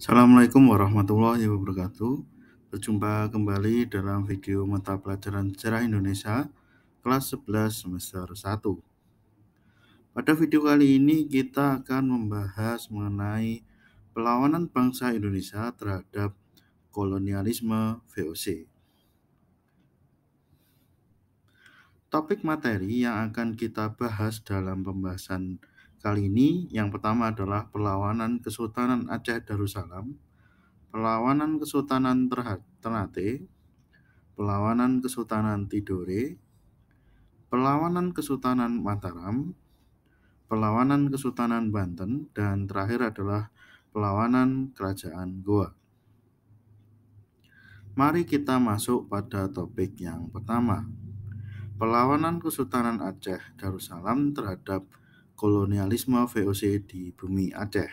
Assalamualaikum warahmatullahi wabarakatuh. Berjumpa kembali dalam video mata pelajaran sejarah Indonesia kelas 11 semester 1. Pada video kali ini kita akan membahas mengenai perlawanan bangsa Indonesia terhadap kolonialisme VOC. Topik materi yang akan kita bahas dalam pembahasan Kali ini yang pertama adalah perlawanan Kesultanan Aceh Darussalam, perlawanan Kesultanan Ternate, perlawanan Kesultanan Tidore, perlawanan Kesultanan Mataram, perlawanan Kesultanan Banten, dan terakhir adalah perlawanan Kerajaan Goa. Mari kita masuk pada topik yang pertama, perlawanan Kesultanan Aceh Darussalam terhadap kolonialisme VOC di bumi Aceh.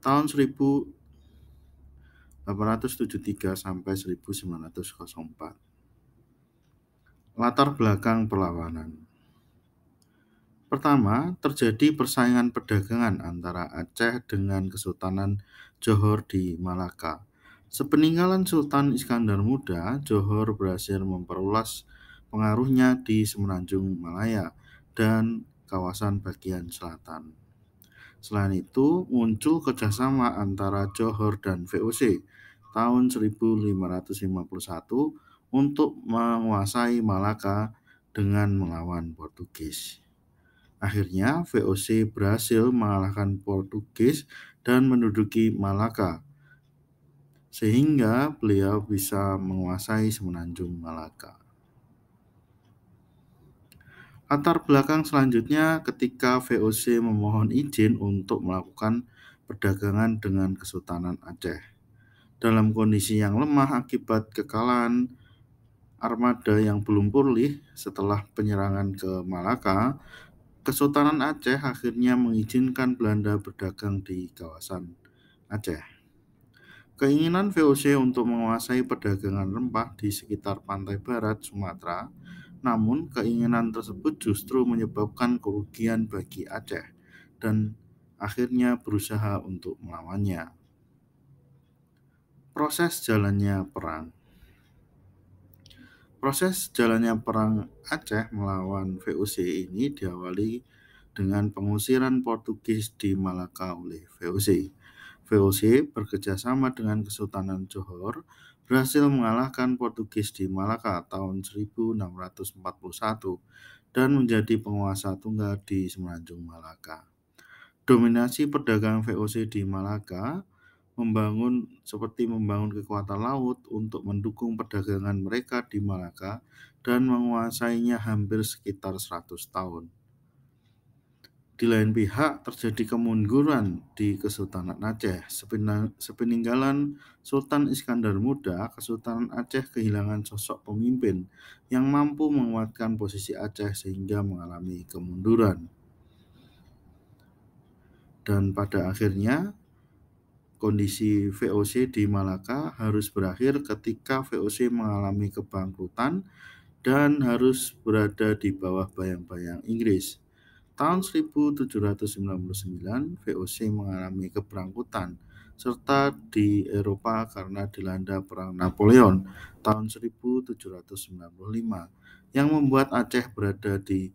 Tahun 1873 sampai 1904. Latar belakang perlawanan. Pertama, terjadi persaingan perdagangan antara Aceh dengan Kesultanan Johor di Malaka. Sepeninggalan Sultan Iskandar Muda, Johor berhasil memperluas pengaruhnya di Semenanjung Malaya dan kawasan bagian selatan. Selain itu, muncul kerjasama antara Johor dan VOC tahun 1551 untuk menguasai Malaka dengan melawan Portugis. Akhirnya, VOC berhasil mengalahkan Portugis dan menduduki Malaka, sehingga beliau bisa menguasai semenanjung Malaka. Latar belakang selanjutnya ketika VOC memohon izin untuk melakukan perdagangan dengan Kesultanan Aceh. Dalam kondisi yang lemah akibat kekalahan armada yang belum pulih setelah penyerangan ke Malaka, Kesultanan Aceh akhirnya mengizinkan Belanda berdagang di kawasan Aceh. Keinginan VOC untuk menguasai perdagangan rempah di sekitar pantai barat Sumatera namun, keinginan tersebut justru menyebabkan kerugian bagi Aceh dan akhirnya berusaha untuk melawannya. Proses jalannya perang Proses jalannya perang Aceh melawan VOC ini diawali dengan pengusiran Portugis di Malaka oleh VOC. VOC bekerjasama dengan Kesultanan Johor berhasil mengalahkan Portugis di Malaka tahun 1641 dan menjadi penguasa tunggal di Semenanjung Malaka. Dominasi perdagangan VOC di Malaka membangun seperti membangun kekuatan laut untuk mendukung perdagangan mereka di Malaka dan menguasainya hampir sekitar 100 tahun. Di lain pihak, terjadi kemunduran di Kesultanan Aceh. Sepeninggalan Sultan Iskandar Muda, Kesultanan Aceh kehilangan sosok pemimpin yang mampu menguatkan posisi Aceh sehingga mengalami kemunduran. Dan pada akhirnya, kondisi VOC di Malaka harus berakhir ketika VOC mengalami kebangkrutan dan harus berada di bawah bayang-bayang Inggris Tahun 1799, VOC mengalami keberangkutan serta di Eropa karena dilanda Perang Napoleon tahun 1795 yang membuat Aceh berada di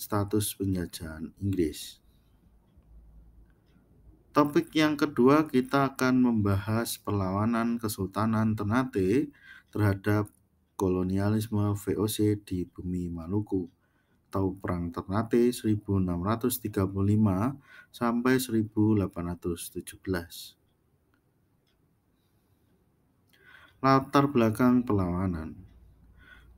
status penjajahan Inggris. Topik yang kedua kita akan membahas perlawanan Kesultanan Ternate terhadap kolonialisme VOC di bumi Maluku atau Perang Ternate 1635 sampai 1817. Latar belakang perlawanan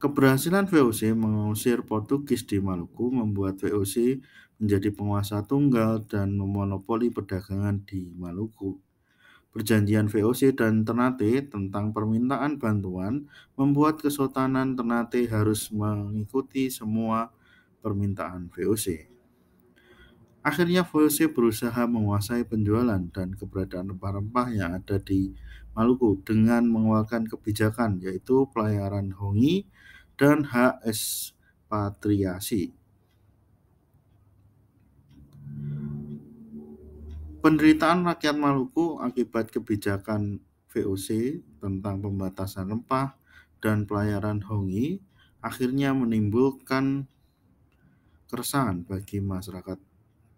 Keberhasilan VOC mengusir Portugis di Maluku membuat VOC menjadi penguasa tunggal dan memonopoli perdagangan di Maluku. Perjanjian VOC dan Ternate tentang permintaan bantuan membuat Kesultanan Ternate harus mengikuti semua permintaan VOC. Akhirnya VOC berusaha menguasai penjualan dan keberadaan rempah-rempah yang ada di Maluku dengan mengeluarkan kebijakan yaitu pelayaran hongi dan hak ekspatriasi. Penderitaan rakyat Maluku akibat kebijakan VOC tentang pembatasan rempah dan pelayaran hongi akhirnya menimbulkan keresahan bagi masyarakat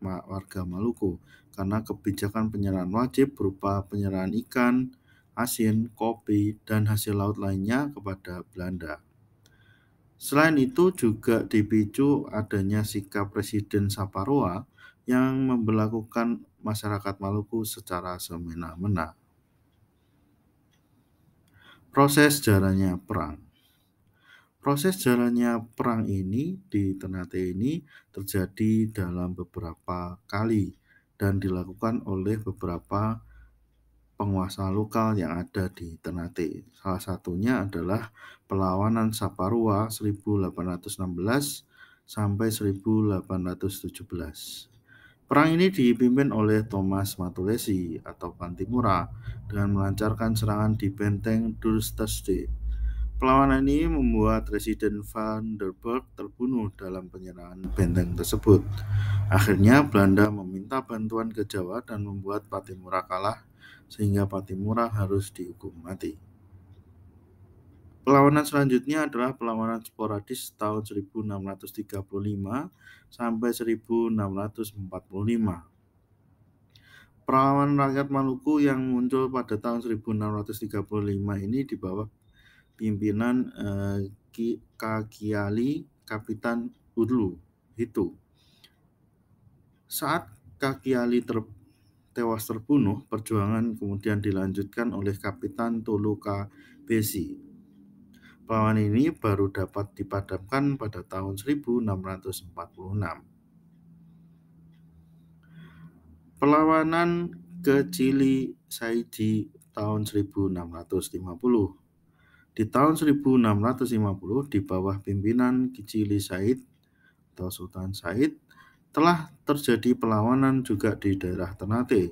warga Maluku karena kebijakan penyerahan wajib berupa penyerahan ikan, asin, kopi, dan hasil laut lainnya kepada Belanda. Selain itu juga dipicu adanya sikap Presiden Saparoa yang memperlakukan masyarakat Maluku secara semena-mena. Proses jalannya perang Proses jalannya perang ini di Ternate ini terjadi dalam beberapa kali dan dilakukan oleh beberapa penguasa lokal yang ada di Ternate. Salah satunya adalah pelawanan Saparua 1816 sampai 1817. Perang ini dipimpin oleh Thomas Matulesi atau Pantimura dengan melancarkan serangan di benteng Dursteste Pelawanan ini membuat Residen Berg terbunuh dalam penyerangan benteng tersebut. Akhirnya Belanda meminta bantuan ke Jawa dan membuat Patimura kalah sehingga Patimura harus dihukum mati. Pelawanan selanjutnya adalah pelawanan sporadis tahun 1635 sampai 1645. Perlawanan rakyat Maluku yang muncul pada tahun 1635 ini di bawah pimpinan eh, Kakiali Kapitan Udlu itu. Saat Kakiali ter, tewas terbunuh, perjuangan kemudian dilanjutkan oleh Kapitan Toluka Besi. Perlawanan ini baru dapat dipadamkan pada tahun 1646. Perlawanan ke Chili Saidi tahun 1650 di tahun 1650 di bawah pimpinan Kicili Said atau Sultan Said telah terjadi perlawanan juga di daerah Ternate.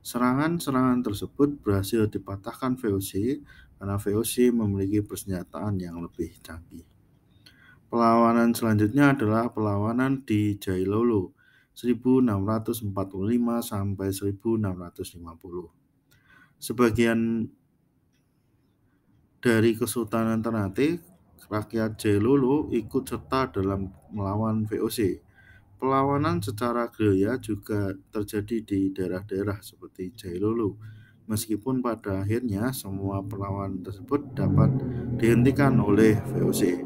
Serangan-serangan tersebut berhasil dipatahkan VOC karena VOC memiliki persenjataan yang lebih canggih. Perlawanan selanjutnya adalah perlawanan di Jailolo 1645 sampai 1650. Sebagian dari Kesultanan Ternate, rakyat Jailolo ikut serta dalam melawan VOC. Pelawanan secara gerilya juga terjadi di daerah-daerah seperti Jailolo. Meskipun pada akhirnya semua perlawanan tersebut dapat dihentikan oleh VOC.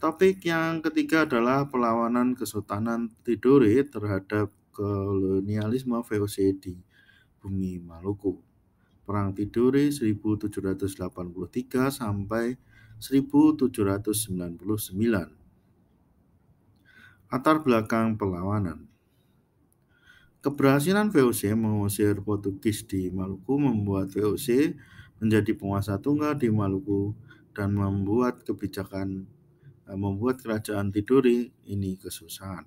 Topik yang ketiga adalah perlawanan Kesultanan Tidore terhadap kolonialisme VOC di bumi Maluku. Perang Tidore 1783 sampai 1799. Latar belakang perlawanan Keberhasilan VOC mengusir Portugis di Maluku membuat VOC menjadi penguasa tunggal di Maluku dan membuat kebijakan eh, membuat kerajaan Tidore ini kesusahan.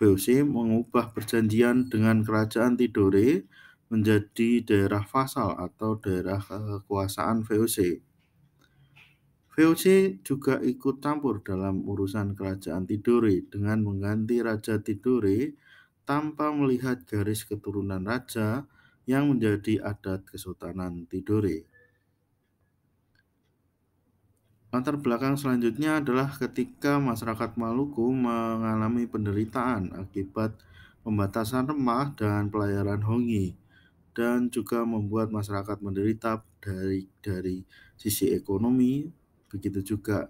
VOC mengubah perjanjian dengan kerajaan Tidore menjadi daerah fasal atau daerah kekuasaan VOC. VOC juga ikut campur dalam urusan kerajaan Tidore dengan mengganti Raja Tidore tanpa melihat garis keturunan raja yang menjadi adat Kesultanan Tidore. Latar belakang selanjutnya adalah ketika masyarakat Maluku mengalami penderitaan akibat pembatasan remah dan pelayaran Hongi dan juga membuat masyarakat menderita dari dari sisi ekonomi begitu juga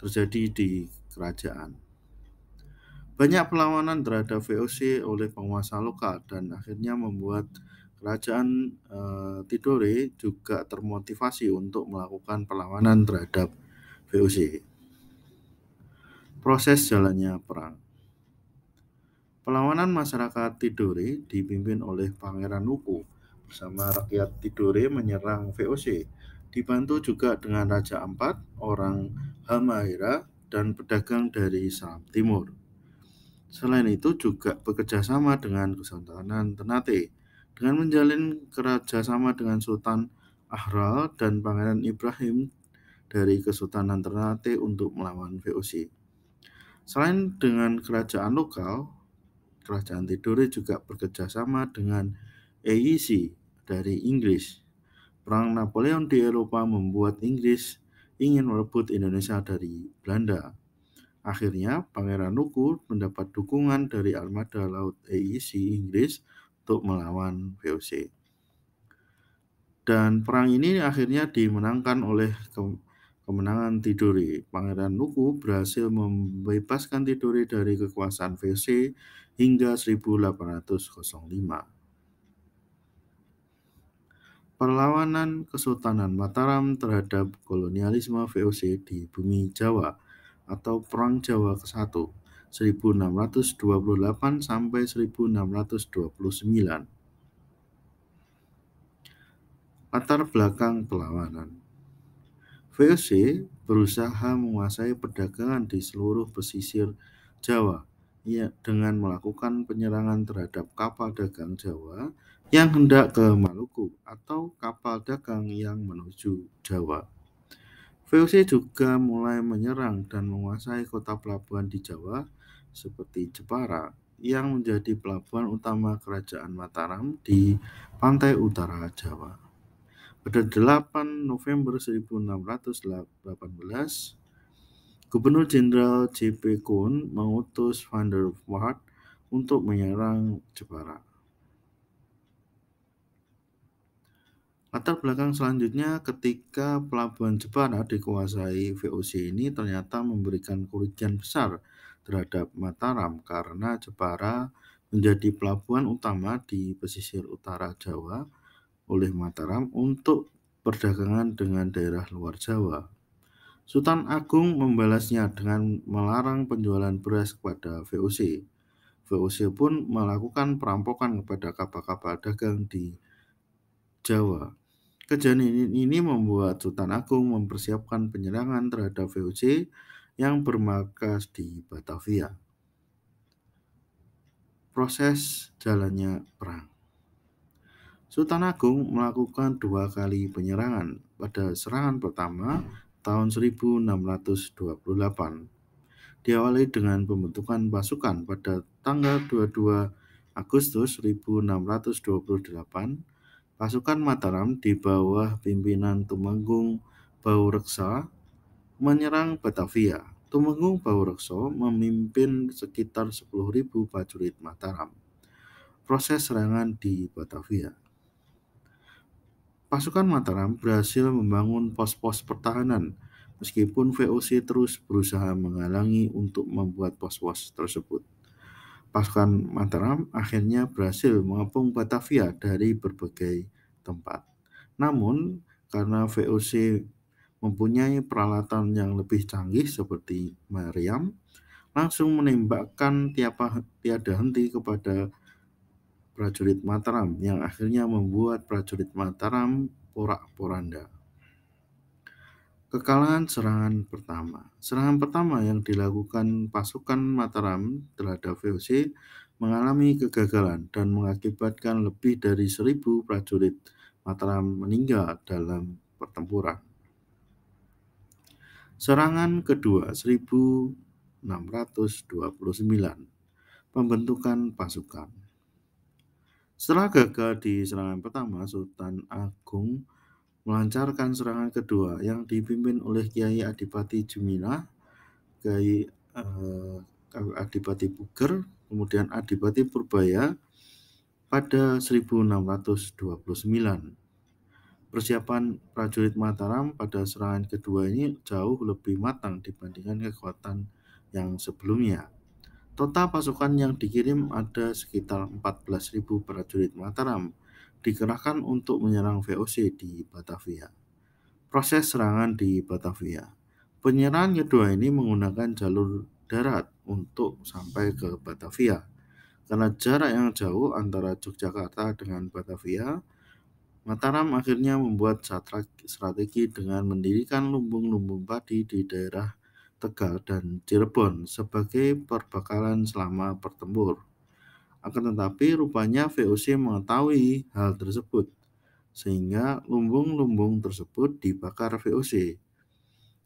terjadi di kerajaan. Banyak perlawanan terhadap VOC oleh penguasa lokal dan akhirnya membuat kerajaan e, Tidore juga termotivasi untuk melakukan perlawanan terhadap VOC. Proses jalannya perang Perlawanan masyarakat Tidore dipimpin oleh Pangeran Nuku bersama rakyat Tidore menyerang VOC, dibantu juga dengan Raja Ampat, orang Hamaira, dan pedagang dari Selam Timur. Selain itu juga bekerjasama dengan Kesultanan Ternate dengan menjalin kerjasama dengan Sultan Ahral dan Pangeran Ibrahim dari Kesultanan Ternate untuk melawan VOC. Selain dengan kerajaan lokal, Kerajaan Tidore juga bekerja sama dengan AEC dari Inggris. Perang Napoleon di Eropa membuat Inggris ingin merebut Indonesia dari Belanda. Akhirnya, Pangeran Nuku mendapat dukungan dari armada laut AEC Inggris untuk melawan VOC. Dan perang ini akhirnya dimenangkan oleh Kemenangan Tidore Pangeran Nuku berhasil membebaskan Tidore dari kekuasaan VOC hingga 1805. Perlawanan Kesultanan Mataram terhadap kolonialisme VOC di bumi Jawa atau Perang Jawa ke-1 1628 sampai 1629. Latar belakang perlawanan VOC berusaha menguasai perdagangan di seluruh pesisir Jawa ya, dengan melakukan penyerangan terhadap kapal dagang Jawa yang hendak ke Maluku atau kapal dagang yang menuju Jawa. VOC juga mulai menyerang dan menguasai kota pelabuhan di Jawa seperti Jepara yang menjadi pelabuhan utama Kerajaan Mataram di pantai utara Jawa. Pada 8 November 1618, Gubernur Jenderal J.P. Kuhn mengutus Van der Waart untuk menyerang Jepara. Latar belakang selanjutnya ketika pelabuhan Jepara dikuasai VOC ini ternyata memberikan kerugian besar terhadap Mataram karena Jepara menjadi pelabuhan utama di pesisir utara Jawa oleh Mataram untuk perdagangan dengan daerah luar Jawa. Sultan Agung membalasnya dengan melarang penjualan beras kepada VOC. VOC pun melakukan perampokan kepada kapal-kapal dagang di Jawa. Kejadian ini membuat Sultan Agung mempersiapkan penyerangan terhadap VOC yang bermarkas di Batavia. Proses jalannya perang. Sultan Agung melakukan dua kali penyerangan pada serangan pertama tahun 1628. Diawali dengan pembentukan pasukan pada tanggal 22 Agustus 1628, pasukan Mataram di bawah pimpinan Tumenggung Baureksa menyerang Batavia. Tumenggung Baureksa memimpin sekitar 10.000 prajurit Mataram. Proses serangan di Batavia Pasukan Mataram berhasil membangun pos-pos pertahanan meskipun VOC terus berusaha menghalangi untuk membuat pos-pos tersebut. Pasukan Mataram akhirnya berhasil mengepung Batavia dari berbagai tempat. Namun, karena VOC mempunyai peralatan yang lebih canggih seperti Mariam, langsung menembakkan tiada henti kepada prajurit Mataram yang akhirnya membuat prajurit Mataram porak-poranda. Kekalahan serangan pertama. Serangan pertama yang dilakukan pasukan Mataram terhadap VOC mengalami kegagalan dan mengakibatkan lebih dari seribu prajurit Mataram meninggal dalam pertempuran. Serangan kedua 1629 pembentukan pasukan. Setelah gagal di serangan pertama, Sultan Agung melancarkan serangan kedua yang dipimpin oleh Kiai Adipati Jumila, Kiai eh, Adipati Puger, kemudian Adipati Purbaya pada 1629. Persiapan prajurit Mataram pada serangan kedua ini jauh lebih matang dibandingkan kekuatan yang sebelumnya. Total pasukan yang dikirim ada sekitar 14.000 prajurit Mataram dikerahkan untuk menyerang VOC di Batavia. Proses serangan di Batavia. Penyerangan kedua ini menggunakan jalur darat untuk sampai ke Batavia. Karena jarak yang jauh antara Yogyakarta dengan Batavia, Mataram akhirnya membuat strategi dengan mendirikan lumbung-lumbung padi di daerah Tegal, dan Cirebon sebagai perbekalan selama bertempur. Akan tetapi rupanya VOC mengetahui hal tersebut, sehingga lumbung-lumbung tersebut dibakar VOC.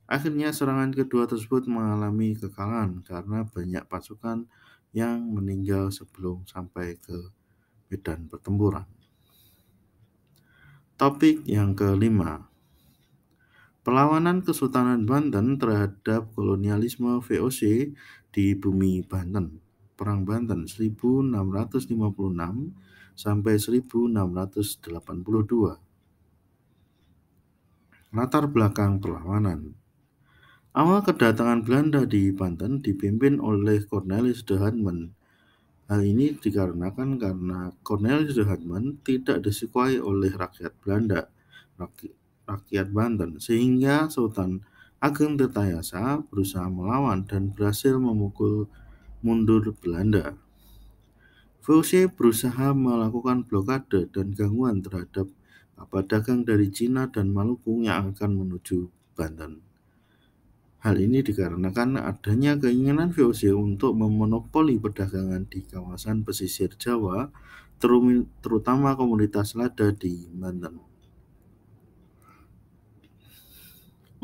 Akhirnya serangan kedua tersebut mengalami kekalahan karena banyak pasukan yang meninggal sebelum sampai ke medan pertempuran. Topik yang kelima, Perlawanan Kesultanan Banten terhadap kolonialisme VOC di bumi Banten. Perang Banten 1656 sampai 1682. Latar belakang perlawanan. Awal kedatangan Belanda di Banten dipimpin oleh Cornelis de Hartman. Hal ini dikarenakan karena Cornelis de Hartman tidak disukai oleh rakyat Belanda rakyat Banten sehingga Sultan Ageng Tirtayasa berusaha melawan dan berhasil memukul mundur Belanda. VOC berusaha melakukan blokade dan gangguan terhadap kapal dagang dari Cina dan Maluku yang akan menuju Banten. Hal ini dikarenakan adanya keinginan VOC untuk memonopoli perdagangan di kawasan pesisir Jawa, terutama komunitas lada di Banten.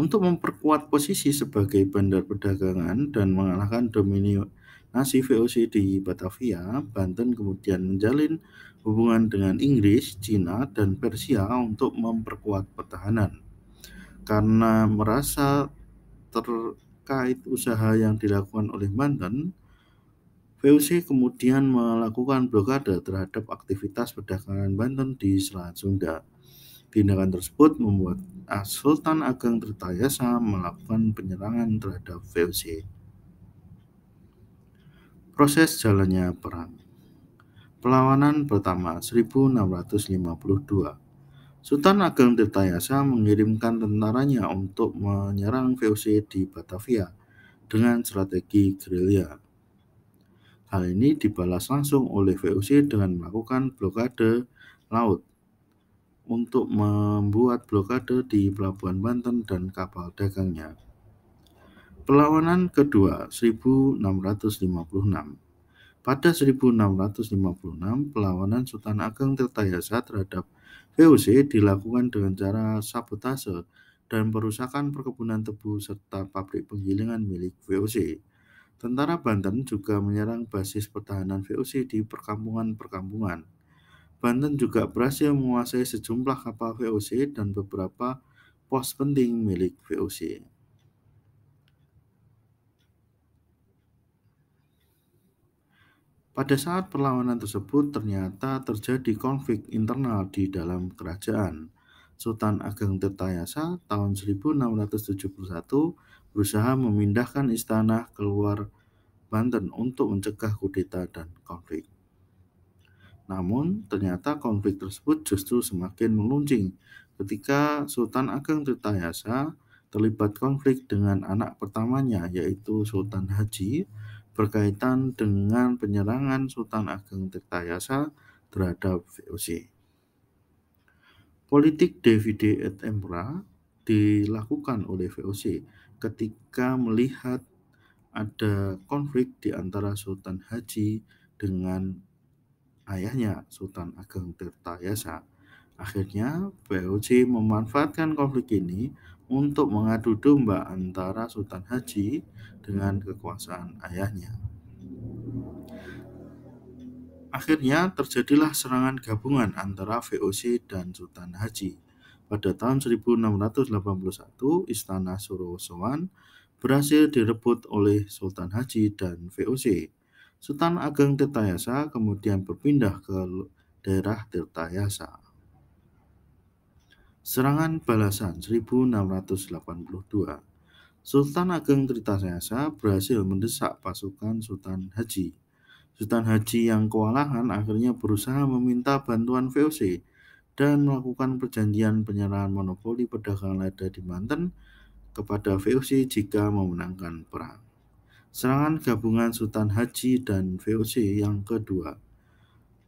Untuk memperkuat posisi sebagai bandar perdagangan dan mengalahkan dominasi VOC di Batavia, Banten kemudian menjalin hubungan dengan Inggris, Cina, dan Persia untuk memperkuat pertahanan. Karena merasa terkait usaha yang dilakukan oleh Banten, VOC kemudian melakukan blokade terhadap aktivitas perdagangan Banten di Selat Sunda. Tindakan tersebut membuat Sultan Ageng Tirtayasa melakukan penyerangan terhadap VOC. Proses jalannya perang Pelawanan pertama 1652 Sultan Ageng Tirtayasa mengirimkan tentaranya untuk menyerang VOC di Batavia dengan strategi gerilya. Hal ini dibalas langsung oleh VOC dengan melakukan blokade laut untuk membuat blokade di pelabuhan Banten dan kapal dagangnya. Perlawanan kedua 1656 pada 1656, perlawanan Sultan Ageng Tirtayasa terhadap VOC dilakukan dengan cara sabotase dan perusakan perkebunan tebu serta pabrik penggilingan milik VOC. Tentara Banten juga menyerang basis pertahanan VOC di perkampungan-perkampungan. Banten juga berhasil menguasai sejumlah kapal VOC dan beberapa pos penting milik VOC. Pada saat perlawanan tersebut ternyata terjadi konflik internal di dalam kerajaan. Sultan Ageng Tirtayasa tahun 1671 berusaha memindahkan istana keluar Banten untuk mencegah kudeta dan konflik. Namun, ternyata konflik tersebut justru semakin meluncing ketika Sultan Ageng Tirtayasa terlibat konflik dengan anak pertamanya yaitu Sultan Haji berkaitan dengan penyerangan Sultan Ageng Tirtayasa terhadap VOC. Politik Davide et emra dilakukan oleh VOC ketika melihat ada konflik di antara Sultan Haji dengan ayahnya Sultan Ageng Tirtayasa. Akhirnya VOC memanfaatkan konflik ini untuk mengadu domba antara Sultan Haji dengan kekuasaan ayahnya. Akhirnya terjadilah serangan gabungan antara VOC dan Sultan Haji. Pada tahun 1681, Istana Surosowan berhasil direbut oleh Sultan Haji dan VOC. Sultan Ageng Tirtayasa kemudian berpindah ke daerah Tirtayasa. Serangan balasan 1682 Sultan Ageng Tirtayasa berhasil mendesak pasukan Sultan Haji. Sultan Haji yang kewalahan akhirnya berusaha meminta bantuan VOC dan melakukan perjanjian penyerahan monopoli perdagangan lada di Banten kepada VOC jika memenangkan perang. Serangan gabungan Sultan Haji dan VOC yang kedua.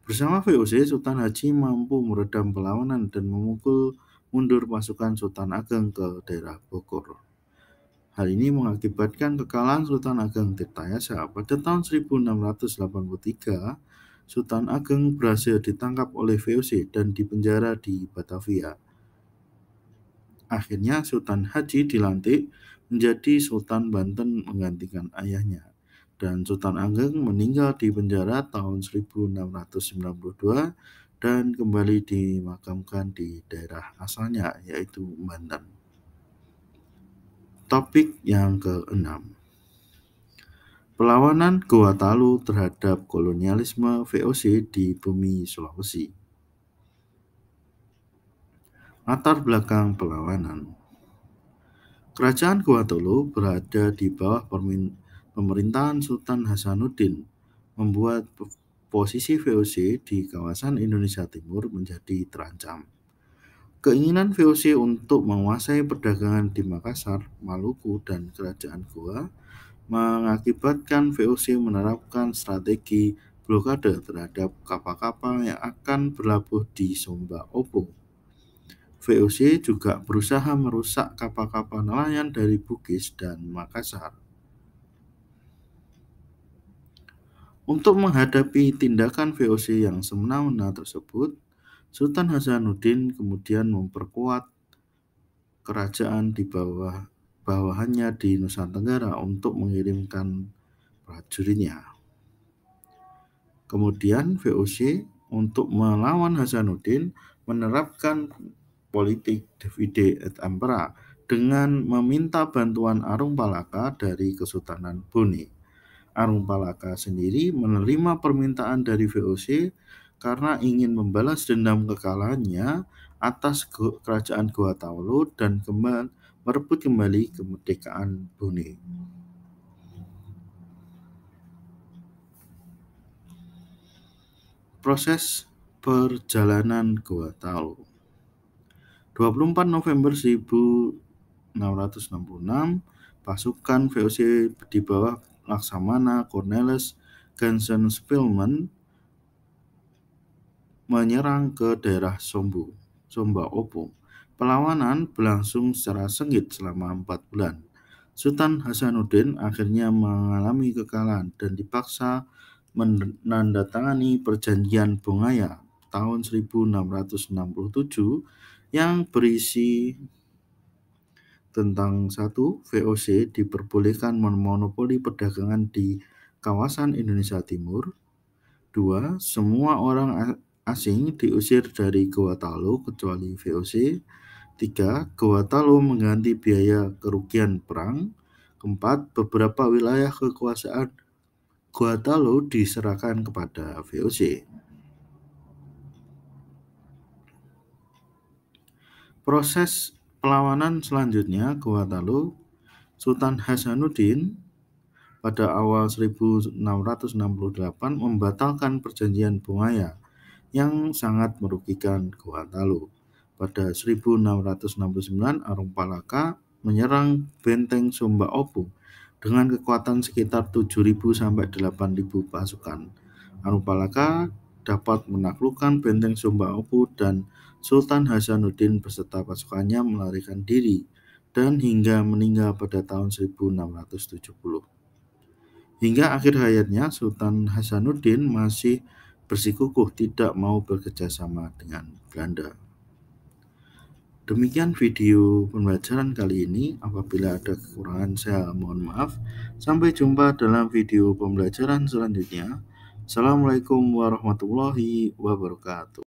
Bersama VOC, Sultan Haji mampu meredam perlawanan dan memukul mundur pasukan Sultan Ageng ke daerah Bogor. Hal ini mengakibatkan kekalahan Sultan Ageng Tirtayasa pada tahun 1683. Sultan Ageng berhasil ditangkap oleh VOC dan dipenjara di Batavia. Akhirnya Sultan Haji dilantik menjadi Sultan Banten menggantikan ayahnya. Dan Sultan Ageng meninggal di penjara tahun 1692 dan kembali dimakamkan di daerah asalnya yaitu Banten. Topik yang keenam. Perlawanan Goa Talu terhadap kolonialisme VOC di bumi Sulawesi. Latar belakang perlawanan Kerajaan Gawatulu berada di bawah pemerintahan Sultan Hasanuddin, membuat posisi VOC di kawasan Indonesia Timur menjadi terancam. Keinginan VOC untuk menguasai perdagangan di Makassar, Maluku, dan Kerajaan Goa mengakibatkan VOC menerapkan strategi blokade terhadap kapal-kapal yang akan berlabuh di Somba Opung. VOC juga berusaha merusak kapal-kapal nelayan dari Bugis dan Makassar. Untuk menghadapi tindakan VOC yang semena-mena tersebut, Sultan Hasanuddin kemudian memperkuat kerajaan di bawah bawahannya di Nusantara Tenggara untuk mengirimkan prajuritnya. Kemudian VOC untuk melawan Hasanuddin menerapkan politik Davide et Ampera dengan meminta bantuan Arung Palaka dari Kesultanan Bone. Arung Palaka sendiri menerima permintaan dari VOC karena ingin membalas dendam kekalahannya atas kerajaan Goa Taulo dan kembali merebut kembali kemerdekaan Bone. Proses perjalanan Goa Taulo 24 November 1666 pasukan VOC di bawah Laksamana Cornelis Gansen Spilman menyerang ke daerah Sombu, Somba Opo. Perlawanan berlangsung secara sengit selama empat bulan. Sultan Hasanuddin akhirnya mengalami kekalahan dan dipaksa menandatangani perjanjian Bongaya tahun 1667 yang berisi tentang satu VOC diperbolehkan memonopoli perdagangan di kawasan Indonesia Timur. Dua, semua orang asing diusir dari Gowatalo kecuali VOC. Tiga, Gowatalo mengganti biaya kerugian perang. Keempat, beberapa wilayah kekuasaan Gowatalo diserahkan kepada VOC. Proses pelawanan selanjutnya ke Watalu, Sultan Hasanuddin pada awal 1668 membatalkan perjanjian Bungaya yang sangat merugikan Talu Pada 1669 Palaka menyerang benteng Sumba Opu dengan kekuatan sekitar 7.000 sampai 8.000 pasukan. Arung Palaka dapat menaklukkan benteng Sumba Opu dan Sultan Hasanuddin beserta pasukannya melarikan diri dan hingga meninggal pada tahun 1670. Hingga akhir hayatnya, Sultan Hasanuddin masih bersikukuh tidak mau bekerjasama dengan Belanda. Demikian video pembelajaran kali ini. Apabila ada kekurangan, saya mohon maaf. Sampai jumpa dalam video pembelajaran selanjutnya. Assalamualaikum warahmatullahi wabarakatuh.